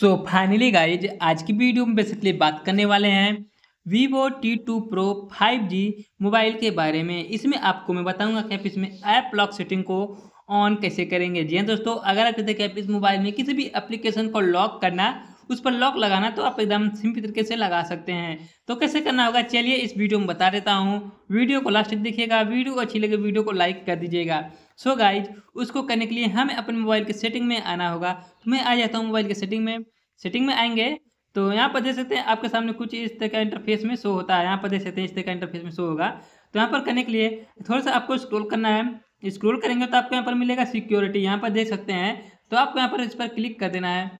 so finally guys आज की video में बेसिकली बात करने वाले हैं Vivo T two pro five G mobile के बारे में इसमें आपको मैं बताऊंगा कि आप इसमें ऐप लॉक सेटिंग को ऑन कैसे करेंगे जी हाँ दोस्तों अगर आप चाहते हैं कि आप इस मोबाइल में किसी भी एप्लीकेशन को लॉक करना उस पर लॉक लगाना तो आप एकदम सिंपल तरीके से लगा सकते हैं तो कैसे करना होगा चलिए इस वीडियो में बता देता हूँ वीडियो को लास्ट तक देखिएगा वीडियो को अच्छी लगे वीडियो को लाइक कर दीजिएगा सो so गाइज उसको करने के लिए हमें अपने मोबाइल के सेटिंग में आना होगा तो मैं आ जाता हूँ मोबाइल के सेटिंग में सेटिंग में आएंगे तो यहाँ पर देख सकते हैं आपके सामने कुछ इस तरह का इंटरफेस में शो होता है यहाँ पर देख सकते हैं इस तरह का इंटरफेस में शो होगा तो यहाँ पर करने के लिए थोड़ा सा आपको स्क्रोल करना है स्क्रोल करेंगे तो आपको यहाँ पर मिलेगा सिक्योरिटी यहाँ पर देख सकते हैं तो आपको यहाँ पर इस पर क्लिक कर देना है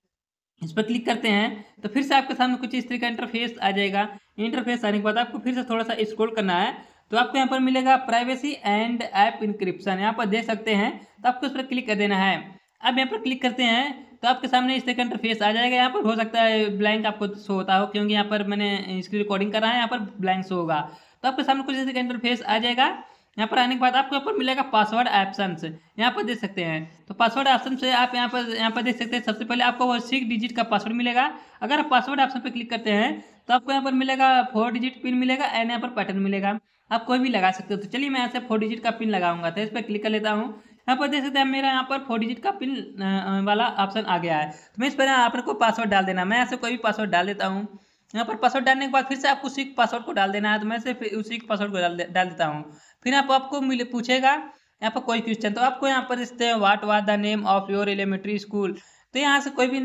इस पर क्लिक करते हैं तो फिर से आपके सामने कुछ इस तरह का इंटरफेस आ जाएगा इंटरफेस आने के बाद आपको फिर से थोड़ा सा स्क्रोल करना है तो आपको यहाँ पर मिलेगा प्राइवेसी एंड ऐप इंक्रिप्शन यहाँ पर देख सकते हैं तो आपको इस पर क्लिक कर देना है अब यहाँ पर क्लिक करते हैं तो आपके सामने इस सेकंड फेस आ जाएगा यहाँ पर हो सकता है ब्लैंक आपको शो होता हो क्योंकि यहाँ पर मैंने इसकी रिकॉर्डिंग करा है यहाँ पर ब्लैंक शो होगा तो आपके सामने कुछ इस तरह आ जाएगा यहाँ पर आने के बाद आपको यहाँ पर मिलेगा पासवर्ड ऑप्शन यहाँ पर देख सकते हैं तो पासवर्ड ऑप्शन से आप यहाँ पर यहाँ पर देख सकते हैं सबसे पहले आपको वो सिक्स डिजिट का पासवर्ड मिलेगा अगर आप पासवर्ड ऑप्शन पर क्लिक करते हैं तो आपको यहाँ पर मिलेगा फोर डिजिट पिन मिलेगा एंड यहाँ पर पैटर्न मिलेगा आप कोई भी लगा सकते हो तो चलिए मैं यहाँ से फोर डिजिट का पिन लगाऊंगा तो इस पर क्लिक कर लेता हूँ यहाँ पर देख सकते हैं मेरा यहाँ पर फोर डिजिट का पिन वाला ऑप्शन आ गया है तो मैं इस पर आपको पासवर्ड डाल देना मैं ऐसे कोई भी पासवर्ड डाल देता हूँ यहाँ पर पासवर्ड डालने के बाद फिर से आपको उसी पासवर्ड को डाल देना है तो मैं से उसी पासवर्ड को डाल डाल देता हूँ फिर आप आपको मिले पूछेगा यहाँ पर कोई क्वेश्चन तो आपको यहाँ पर देखते हैं what what the name of your elementary school तो यहाँ से कोई भी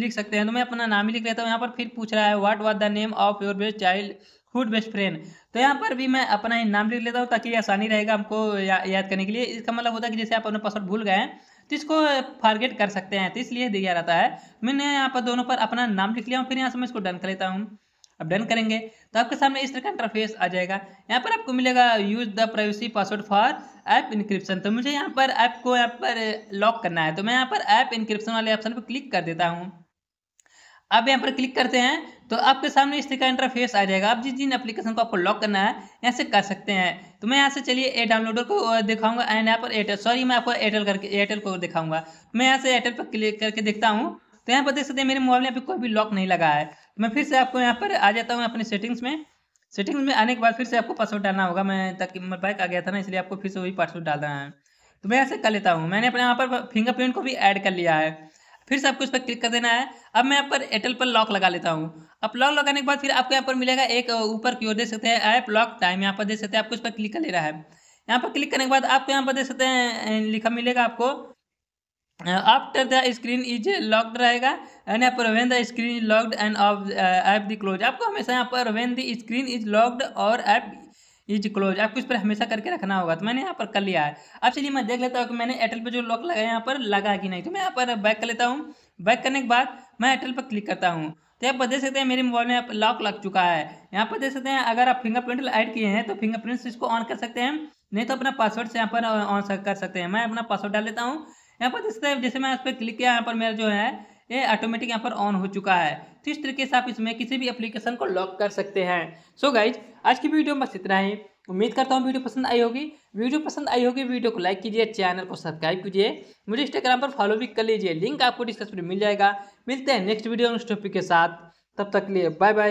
लिख सकते हैं तो मैं अपना नाम ही लिख लेता हूँ यहाँ पर फिर पूछ रहा है what what the name of your best childhood best friend तो यहाँ पर भी मैं अपना ही नाम लिख लेता हूँ ताकि आसानी रहेगा हमको या, याद करने के लिए इसका मतलब होता है कि जैसे आप अपना पासवर्ड भूल गए हैं तो इसको फॉरगेट कर सकते हैं तो इसलिए दिया जाता है मैंने यहाँ पर दोनों पर अपना नाम लिख लिया हूँ फिर यहाँ से मैं इसको डन कर लेता हूँ अब डन करेंगे तो आपके सामने इस तरह का इंटरफेस आ जाएगा यहाँ पर आपको मिलेगा use the privacy password for app encryption तो मुझे यहाँ पर ऐप को यहाँ पर लॉक करना है तो मैं यहाँ पर ऐप इंक्रिप्शन वाले ऑप्शन पर क्लिक कर देता हूँ आप यहाँ पर क्लिक करते हैं तो आपके सामने इस तरह का इंटरफेस आ जाएगा आप जिस जिन एप्लीकेशन को आपको लॉक करना है यहाँ से कर सकते हैं तो मैं यहाँ से चलिए ए डाउनलोडर को दिखाऊंगा एंड यहाँ पर एयरटेल सॉरी मैं आपको तो एयरटेल करके एयरटेल को दिखाऊंगा मैं यहाँ से एयरटेल पर क्लिक करके देखता हूँ तो यहाँ पर देख सकते हैं मेरे मोबाइल में अभी कोई भी लॉक नहीं लगा है तो मैं फिर से आपको यहाँ पर आ जाता हूँ अपने सेटिंग्स में सेटिंग्स में आने के बाद फिर से आपको पासवर्ड डालना होगा मैं ताकि मैं बाइक आ गया था ना इसलिए आपको फिर से वही पासवर्ड डालना है तो मैं यहाँ से कर लेता हूँ मैंने अपने यहाँ पर फिंगरप्रिंट को भी ऐड कर लिया है फिर से आपको इस पर क्लिक कर देना है अब मैं यहाँ पर एयरटेल पर लॉक लगा लेता हूँ अब लॉक लगाने के बाद फिर आपको यहाँ पर मिलेगा एक ऊपर की ओर देख सकते हैं ऐप लॉक टाइम यहाँ पर देख सकते हैं आपको इस पर क्लिक कर लेना है यहाँ पर क्लिक करने के बाद आपको यहाँ पर देख सकते हैं लिखा मिलेगा आपको after the screen is locked रहेगा एंड यहाँ पर when the screen is locked and off app the close आपको हमेशा यहाँ पर when the screen is locked और ऐप इज क्लोज आपको इस पर हमेशा करके रखना होगा तो मैंने यहाँ पर कर लिया है अब चलिए मैं देख लेता हूँ कि मैंने एयरटेल पर जो लॉक लगाया यहाँ पर लगा कि नहीं तो मैं यहाँ पर बैक कर लेता हूँ बैक करने के बाद मैं एयरटेल पर क्लिक करता हूँ तो यहाँ पर देख सकते हैं मेरे मोबाइल में लॉक लग चुका है यहाँ पर देख सकते हैं अगर आप फिंगरप्रिंट ऐड किए हैं तो फिंगरप्रिंट इसको ऑन कर सकते हैं नहीं तो अपना पासवर्ड से यहाँ पर ऑन कर सकते हैं मैं अपना पासवर्ड डाल लेता हूँ यहाँ पर देख सकते हैं जैसे मैं इस पर क्लिक किया यहाँ पर मेरा जो है ये ऑटोमेटिक यहाँ पर ऑन हो चुका है तो इस तरीके से आप इसमें किसी भी एप्लीकेशन को लॉक कर सकते हैं सो so गाइज आज की वीडियो में बस इतना ही उम्मीद करता हूँ वीडियो पसंद आई होगी वीडियो पसंद आई होगी वीडियो को लाइक कीजिए चैनल को सब्सक्राइब कीजिए मुझे इंस्टाग्राम पर फॉलो भी कर लीजिए लिंक आपको डिस्क्रिप्शन में मिल जाएगा मिलते हैं नेक्स्ट वीडियो उस टॉपिक के साथ तब तक लिए बाय बाय